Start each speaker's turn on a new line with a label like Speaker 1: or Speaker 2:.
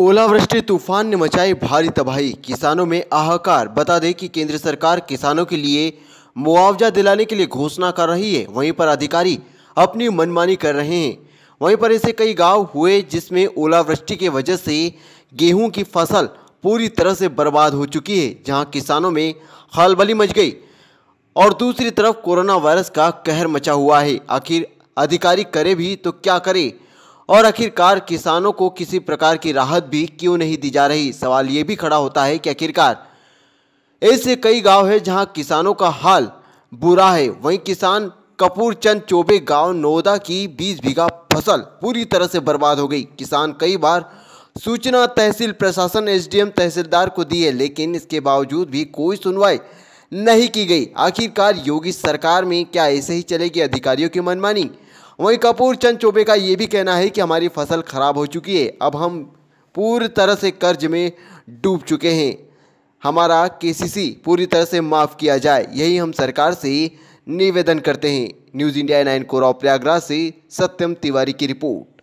Speaker 1: ओलावृष्टि तूफान ने मचाई भारी तबाही किसानों में हाहाकार बता दें कि केंद्र सरकार किसानों के लिए मुआवजा दिलाने के लिए घोषणा कर रही है वहीं पर अधिकारी अपनी मनमानी कर रहे हैं वहीं पर ऐसे कई गांव हुए जिसमें ओलावृष्टि की वजह से गेहूं की फसल पूरी तरह से बर्बाद हो चुकी है जहां किसानों में खलबली मच गई और दूसरी तरफ कोरोना वायरस का कहर मचा हुआ है आखिर अधिकारी करे भी तो क्या करे और आखिरकार किसानों को किसी प्रकार की राहत भी क्यों नहीं दी जा रही सवाल ये भी खड़ा होता है कि आखिरकार ऐसे कई गांव है जहां किसानों का हाल बुरा है वहीं किसान कपूरचंद चौबे गांव नोदा की बीस बीघा फसल पूरी तरह से बर्बाद हो गई किसान कई बार सूचना तहसील प्रशासन एसडीएम तहसीलदार को दी है लेकिन इसके बावजूद भी कोई सुनवाई नहीं की गई आखिरकार योगी सरकार में क्या ऐसे ही चलेगी अधिकारियों की मनमानी वहीं कपूर चंद चौबे का ये भी कहना है कि हमारी फसल खराब हो चुकी है अब हम पूरी तरह से कर्ज में डूब चुके हैं हमारा केसीसी पूरी तरह से माफ़ किया जाए यही हम सरकार से निवेदन करते हैं न्यूज़ इंडिया नाइन कोरा प्रयागराज से सत्यम तिवारी की रिपोर्ट